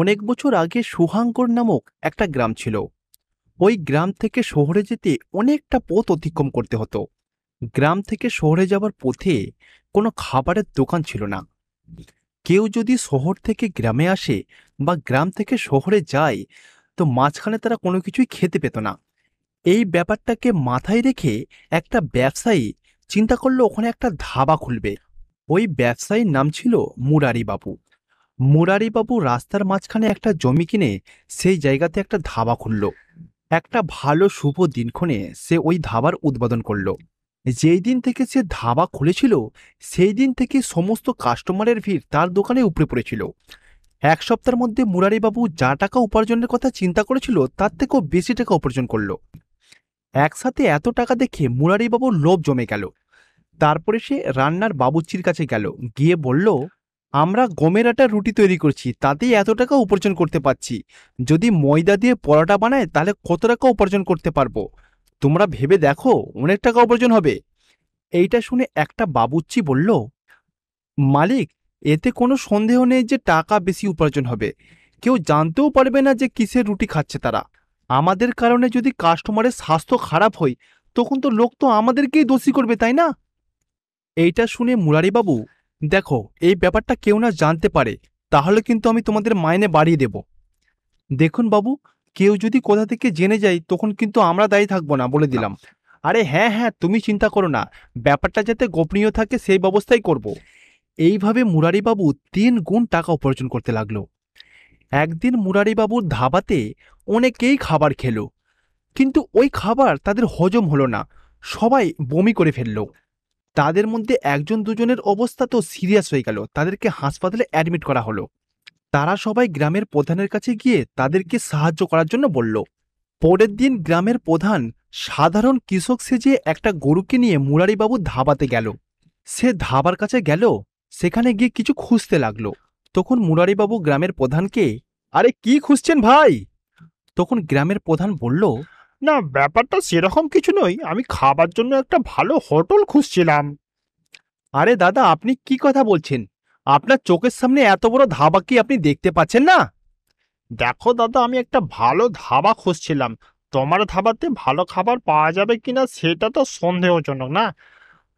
অনেক বছর আগে সুহাঙ্কর নামক একটা গ্রাম ছিল ওই গ্রাম থেকে শহরে যেতে অনেকটা পথ অতিক্রম করতে হতো গ্রাম থেকে শহরে যাবার পথে কোনো খাবারের দোকান ছিল না কেউ যদি শহর থেকে গ্রামে আসে বা গ্রাম থেকে শহরে যায় তো মাঝখানে তারা কোনো কিছুই খেতে পেত না এই ব্যাপারটাকে মাথায় রেখে একটা ব্যবসায়ী চিন্তা করলো ওখানে একটা ধাবা খুলবে ওই ব্যবসায়ীর নাম ছিল মুরারি বাবু মুরারিবাবু রাস্তার মাঝখানে একটা জমি কিনে সেই জায়গাতে একটা ধাবা খুলল একটা ভালো শুভ দিনক্ষণে সে ওই ধাবার উদ্বোধন করল যেই দিন থেকে সে ধাবা খুলেছিল সেই দিন থেকে সমস্ত কাস্টমারের ভিড় তার দোকানে উপরে পড়েছিল এক সপ্তাহের মধ্যে মুরারিবাবু যা টাকা উপার্জনের কথা চিন্তা করেছিল তার থেকেও বেশি টাকা উপার্জন করল একসাথে এত টাকা দেখে মুরারিবাবুর লোভ জমে গেল তারপরে সে রান্নার বাবুচির কাছে গেল গিয়ে বলল আমরা গমের আটা রুটি তৈরি করছি তাতেই এত টাকা উপার্জন করতে পারছি যদি ময়দা দিয়ে পরোটা বানায় তাহলে কত টাকা উপার্জন করতে পারবো তোমরা ভেবে দেখো অনেক টাকা উপার্জন হবে এইটা শুনে একটা বাবুচ্চি বলল মালিক এতে কোনো সন্দেহ নেই যে টাকা বেশি উপার্জন হবে কেউ জানতেও পারবে না যে কিসের রুটি খাচ্ছে তারা আমাদের কারণে যদি কাস্টমারের স্বাস্থ্য খারাপ হয় তখন তো লোক তো আমাদেরকেই দোষী করবে তাই না এইটা শুনে মুরারিবাবু দেখো এই ব্যাপারটা কেউ না জানতে পারে তাহলে কিন্তু আমি তোমাদের মাইনে বাড়িয়ে দেব দেখুন বাবু কেউ যদি কোথা থেকে জেনে যায় তখন কিন্তু আমরা দায়ী থাকবো না বলে দিলাম আরে হ্যাঁ হ্যাঁ তুমি চিন্তা করো না ব্যাপারটা যাতে গোপনীয় থাকে সেই ব্যবস্থাই করব। এইভাবে মুরারিবাবু তিন গুণ টাকা উপার্জন করতে লাগলো একদিন মুরারিবাবুর ধাবাতে অনেকেই খাবার খেলো কিন্তু ওই খাবার তাদের হজম হলো না সবাই বমি করে ফেললো তাদের মধ্যে একজন দুজনের অবস্থা তো সিরিয়াস হয়ে গেল তাদেরকে হাসপাতালে অ্যাডমিট করা হলো তারা সবাই গ্রামের প্রধানের কাছে গিয়ে তাদেরকে সাহায্য করার জন্য বলল পরের দিন গ্রামের প্রধান সাধারণ কৃষক সেজে একটা গরুকে নিয়ে মুরারিবাবু ধাবাতে গেল সে ধাবার কাছে গেল সেখানে গিয়ে কিছু খুঁজতে লাগল তখন মুরারিবাবু গ্রামের প্রধানকে আরে কি খুঁজছেন ভাই তখন গ্রামের প্রধান বলল না ব্যাপারটা সেরকম কিছু নয় আমি খাবার জন্য একটা ভালো হোটেল খুঁজছিলাম আরে দাদা আপনি কি কথা বলছেন আপনার চোখের সামনে এত বড় ধাবা কি আপনি দেখতে পাচ্ছেন না দেখো দাদা আমি একটা ভালো ধাবা খুঁজছিলাম তোমার ধাবাতে ভালো খাবার পাওয়া যাবে কিনা সেটা তো সন্দেহজনক না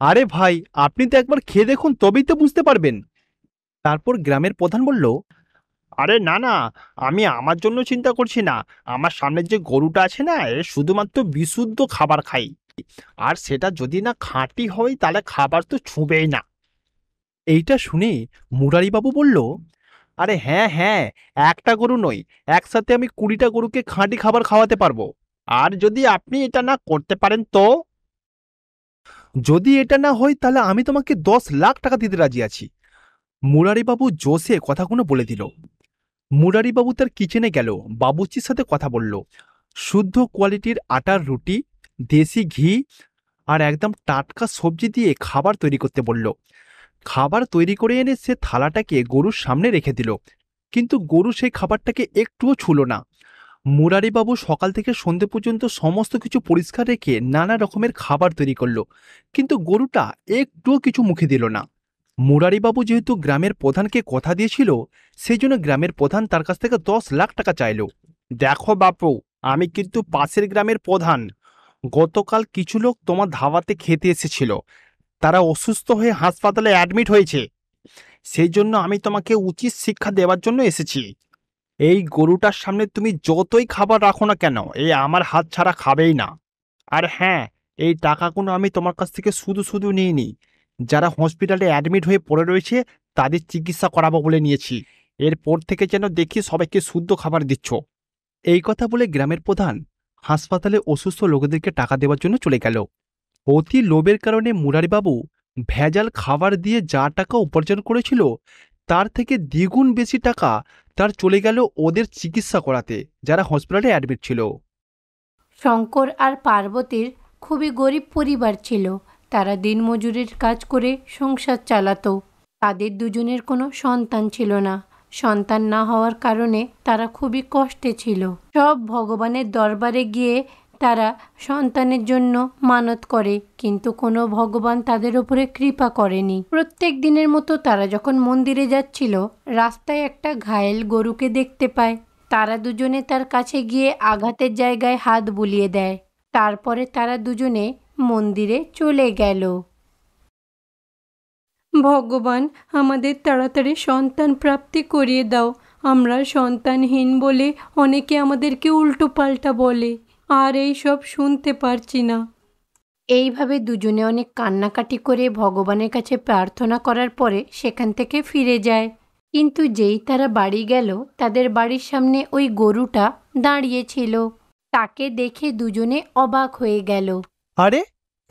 আরে ভাই আপনি তো একবার খেয়ে দেখুন তবেই তো বুঝতে পারবেন তারপর গ্রামের প্রধান বলল আরে না না আমি আমার জন্য চিন্তা করছি না আমার সামনের যে গরুটা আছে না এ শুধুমাত্র বিশুদ্ধ খাবার খাই আর সেটা যদি না খাঁটি হয় তাহলে খাবার তো ছুঁবেই না এইটা শুনে মুরারিবাবু বলল আরে হ্যাঁ হ্যাঁ একটা গরু নই একসাথে আমি কুড়িটা গরুকে খাঁটি খাবার খাওয়াতে পারবো আর যদি আপনি এটা না করতে পারেন তো যদি এটা না হয় তাহলে আমি তোমাকে দশ লাখ টাকা দিতে রাজি আছি মুরারিবাবু জোসে কথাগুলো বলে দিল মুরারিবাবু তার কিচেনে গেল বাবুচির সাথে কথা বলল শুদ্ধ কোয়ালিটির আটার রুটি দেশি ঘি আর একদম টাটকা সবজি দিয়ে খাবার তৈরি করতে বলল খাবার তৈরি করে এনে সে থালাটাকে গরুর সামনে রেখে দিল কিন্তু গরু সেই খাবারটাকে একটুও ছুল না মুরারিবাবু সকাল থেকে সন্ধে পর্যন্ত সমস্ত কিছু পরিষ্কার রেখে নানা রকমের খাবার তৈরি করল কিন্তু গরুটা একটুও কিছু মুখে দিল না মুরারিবাবু যেহেতু গ্রামের প্রধানকে কথা দিয়েছিল সেই জন্য গ্রামের প্রধান তার কাছ থেকে দশ লাখ টাকা চাইল দেখো বাপু আমি কিন্তু পাশের গ্রামের প্রধান গতকাল কিছু লোক তোমার ধাবাতে খেতে এসেছিল তারা অসুস্থ হয়ে হাসপাতালে অ্যাডমিট হয়েছে সেই জন্য আমি তোমাকে উচিত শিক্ষা দেওয়ার জন্য এসেছি এই গরুটার সামনে তুমি যতই খাবার রাখো না কেন এই আমার হাত ছাড়া খাবেই না আর হ্যাঁ এই টাকাগুলো আমি তোমার কাছ থেকে শুধু শুধু নিয়ে নিই যারা হসপিটালে অ্যাডমিট হয়ে পড়ে রয়েছে তাদের চিকিৎসা করাবো বলে নিয়েছি এরপর থেকে যেন দেখি সবাইকে শুদ্ধ খাবার দিচ্ছ এই কথা বলে গ্রামের প্রধান হাসপাতালে অসুস্থ লোকেদেরকে টাকা দেওয়ার জন্য চলে গেল অতি লোভের কারণে মুরারিবাবু ভেজাল খাবার দিয়ে যা টাকা উপার্জন করেছিল তার থেকে দ্বিগুণ বেশি টাকা তার চলে গেল ওদের চিকিৎসা করাতে যারা হসপিটালে অ্যাডমিট ছিল শঙ্কর আর পার্বতীর খুবই গরিব পরিবার ছিল তারা দিনমজুরের কাজ করে সংসার চালাত তাদের দুজনের কোনো সন্তান ছিল না সন্তান না হওয়ার কারণে তারা খুবই কষ্টে ছিল সব ভগবানের দরবারে গিয়ে তারা সন্তানের জন্য মানত করে কিন্তু কোনো ভগবান তাদের উপরে কৃপা করেনি প্রত্যেক দিনের মতো তারা যখন মন্দিরে যাচ্ছিল রাস্তায় একটা ঘায়েল গরুকে দেখতে পায় তারা দুজনে তার কাছে গিয়ে আঘাতের জায়গায় হাত বুলিয়ে দেয় তারপরে তারা দুজনে মন্দিরে চলে গেল ভগবান আমাদের তাড়াতাড়ি সন্তান প্রাপ্তি করিয়ে দাও আমরা সন্তানহীন বলে অনেকে আমাদেরকে উল্টো পাল্টা বলে আর এই সব শুনতে পারছি না এইভাবে দুজনে অনেক কান্নাকাটি করে ভগবানের কাছে প্রার্থনা করার পরে সেখান থেকে ফিরে যায় কিন্তু যেই তারা বাড়ি গেল তাদের বাড়ির সামনে ওই গরুটা দাঁড়িয়েছিল তাকে দেখে দুজনে অবাক হয়ে গেল আরে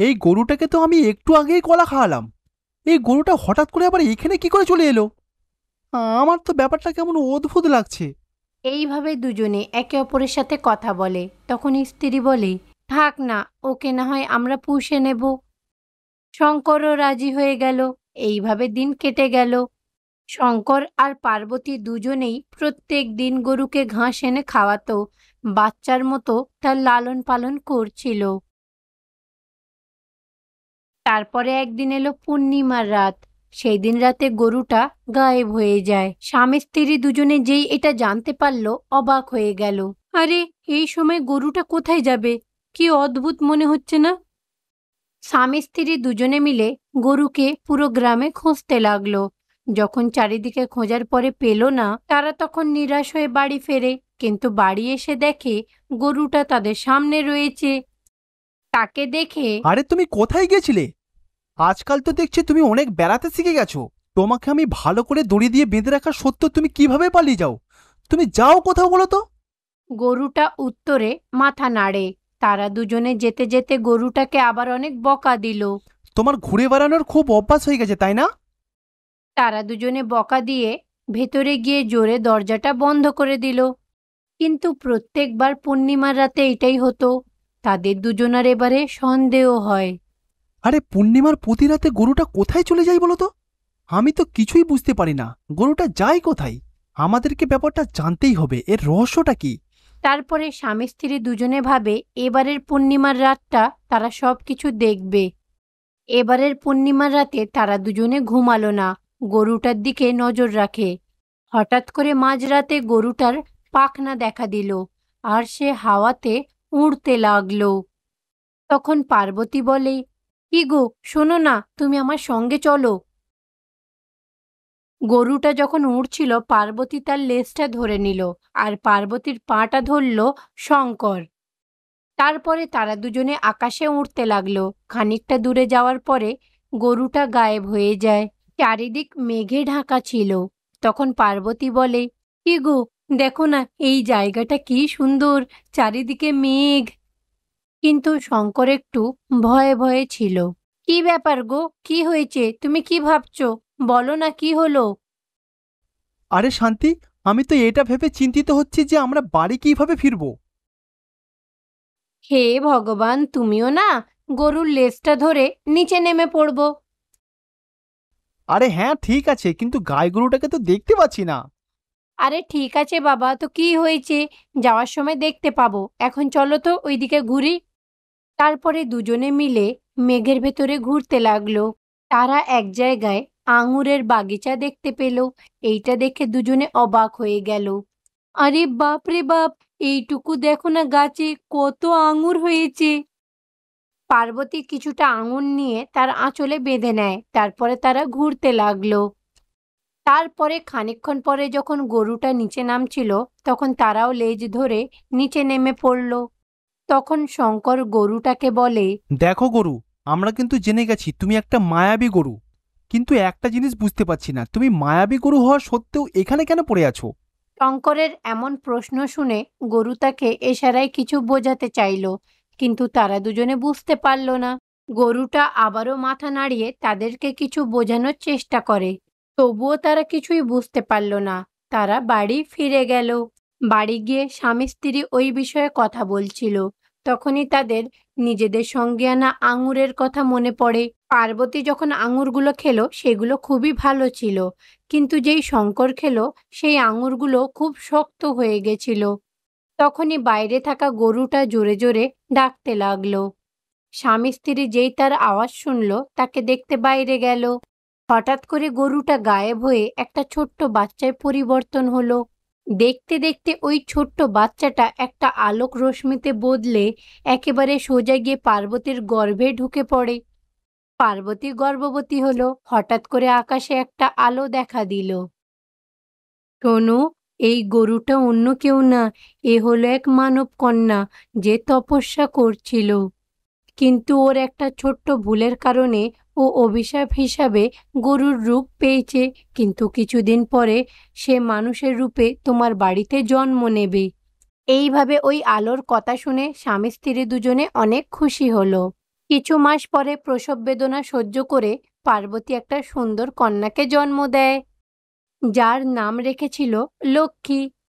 এই গরুটাকে তো আমি একটু আগেই কলা খাওয়ালাম এই গরুটা হঠাৎ করে আবার এখানে কি করে চলে এলো আমার তো ব্যাপারটা কেমন অদ্ভুত লাগছে এইভাবে দুজনে একে অপরের সাথে কথা বলে তখন স্ত্রী বলে থাক না ওকে না হয় আমরা পুষে নেব শঙ্করও রাজি হয়ে গেল এইভাবে দিন কেটে গেল শঙ্কর আর পার্বতী দুজনেই প্রত্যেক দিন গরুকে ঘাস এনে খাওয়াতো বাচ্চার মতো তার লালন পালন করছিল তারপরে একদিন এলো পূর্ণিমার রাত সেই দিন রাতে গরুটা গায়েব হয়ে যায় স্বামী স্ত্রী দুজনে যেই এটা জানতে পারল অবাক হয়ে গেল আরে এই সময় গরুটা কোথায় যাবে কি অদ্ভুত মনে হচ্ছে না স্বামী স্ত্রী দুজনে মিলে গরুকে পুরো গ্রামে খুঁজতে লাগলো যখন চারিদিকে খোঁজার পরে পেল না তারা তখন নিরাশ হয়ে বাড়ি ফেরে কিন্তু বাড়ি এসে দেখে গরুটা তাদের সামনে রয়েছে তাকে দেখে আরে তুমি কোথায় গেছিলে আজকাল তো দেখছি তুমি অনেক বেড়াতে শিখে গেছো তোমাকে আমি ভালো করে দড়ি দিয়ে বেঁধে রাখা সত্য তুমি কিভাবে পালিয়ে যাও তুমি যাও কোথাও বলো তো গরুটা উত্তরে মাথা নাড়ে তারা দুজনে যেতে যেতে গরুটাকে আবার অনেক বকা দিল তোমার ঘুরে বেড়ানোর খুব অভ্যাস হয়ে গেছে তাই না তারা দুজনে বকা দিয়ে ভেতরে গিয়ে জোরে দরজাটা বন্ধ করে দিল কিন্তু প্রত্যেকবার পূর্ণিমার রাতে এটাই হতো তাদের দুজনার এবারে সন্দেহ হয় আরে পূর্ণিমার প্রতি রাতে গরুটা কোথায় চলে যায় বলতো আমি তো কিছুই বুঝতে পারি না গরুটা যায় কোথায় আমাদেরকে ব্যাপারটা জানতেই হবে এর রহস্যটা কি তারপরে স্বামী স্ত্রী দুজনে ভাবে এবারের পূর্ণিমার রাতটা তারা সব কিছু দেখবে এবারের পূর্ণিমার রাতে তারা দুজনে ঘুমালো না গরুটার দিকে নজর রাখে হঠাৎ করে মাঝরাতে গরুটার পাখনা দেখা দিল আর সে হাওয়াতে উড়তে লাগল তখন পার্বতী বলে কি গো শোনো না তুমি আমার সঙ্গে চলো গরুটা যখন উড়ছিল পার্বতী তার লেজটা ধরে নিল আর পার্বতীর পাটা ধরল শঙ্কর তারপরে তারা দুজনে আকাশে উড়তে লাগলো খানিকটা দূরে যাওয়ার পরে গরুটা গায়েব হয়ে যায় চারিদিক মেঘে ঢাকা ছিল তখন পার্বতী বলে কি গো দেখো না এই জায়গাটা কি সুন্দর চারিদিকে মেঘ কিন্তু শঙ্কর একটু ভয়ে ভয়ে ছিল কি ব্যাপার গো কি হয়েছে তুমি কি ভাবছো বলো না কি হলো আরে শান্তি আমি তো এটা ভেবে চিন্তিত হচ্ছি যে আমরা বাড়ি কিভাবে ফিরব হে ভগবান তুমিও না গরুর লেজটা ধরে নিচে নেমে পড়ব আরে হ্যাঁ ঠিক আছে কিন্তু গায়ে গরুটাকে তো দেখতে পাচ্ছি না আরে ঠিক আছে বাবা তো কি হয়েছে যাওয়ার সময় দেখতে পাবো এখন চলো তো ওইদিকে ঘুরি তারপরে দুজনে মিলে মেঘের ভেতরে ঘুরতে লাগলো তারা এক জায়গায় আঙুরের বাগিচা দেখতে পেল এইটা দেখে দুজনে অবাক হয়ে গেল আরে বাপ রে বাপ এইটুকু দেখো না গাছে কত আঙুর হয়েছে পার্বতী কিছুটা আঙুর নিয়ে তার আঁচলে বেঁধে নেয় তারপরে তারা ঘুরতে লাগলো তারপরে খানিক্ষণ পরে যখন গরুটা নিচে নামছিল তখন তারাও লেজ ধরে নিচে নেমে পড়ল তখন শঙ্কর গরুটাকে বলে দেখো গরু আমরা কিন্তু জেনে গেছি তুমি একটা মায়াবী গরু কিন্তু একটা জিনিস বুঝতে পারছি না তুমি মায়াবী গরু হওয়া সত্ত্বেও এখানে কেন পড়ে আছো শঙ্করের এমন প্রশ্ন শুনে গরু তাকে এশারায় কিছু বোঝাতে চাইল কিন্তু তারা দুজনে বুঝতে পারল না গরুটা আবারও মাথা নাড়িয়ে তাদেরকে কিছু বোঝানোর চেষ্টা করে তবুও তারা কিছুই বুঝতে পারল না তারা বাড়ি ফিরে গেল বাড়ি গিয়ে স্বামী স্ত্রী ওই বিষয়ে কথা বলছিল তখনই তাদের নিজেদের সঙ্গে আনা আঙুরের কথা মনে পড়ে পার্বতী যখন আঙুরগুলো খেলো সেগুলো খুবই ভালো ছিল কিন্তু যেই শঙ্কর খেলো সেই আঙুরগুলো খুব শক্ত হয়ে গেছিল তখনই বাইরে থাকা গরুটা জোরে জোরে ডাকতে লাগলো স্বামী স্ত্রী যেই তার আওয়াজ শুনল তাকে দেখতে বাইরে গেল হঠাৎ করে গরুটা গায়েব হয়ে একটা ছোট্ট বাচ্চায় পরিবর্তন হলো দেখতে দেখতে ওই ছোট্ট বাচ্চাটা একটা আলোক রশ্মিতে বদলে একেবারে সোজা গিয়ে পার্বতীর গর্ভে ঢুকে পড়ে পার্বতী গর্ভবতী হলো হঠাৎ করে আকাশে একটা আলো দেখা দিল শোনো এই গরুটা অন্য কেউ না এ হলো এক মানব কন্যা যে তপস্যা করছিল কিন্তু ওর একটা ছোট্ট ভুলের কারণে ও অভিশাপ হিসাবে গরুর রূপ পেয়েছে কিন্তু কিছুদিন পরে সে মানুষের রূপে তোমার বাড়িতে জন্ম নেবে এইভাবে ওই আলোর কথা শুনে স্বামী স্ত্রী দুজনে অনেক খুশি হলো কিছু মাস পরে প্রসব বেদনা সহ্য করে পার্বতী একটা সুন্দর কন্যাকে জন্ম দেয় যার নাম রেখেছিল লক্ষ্মী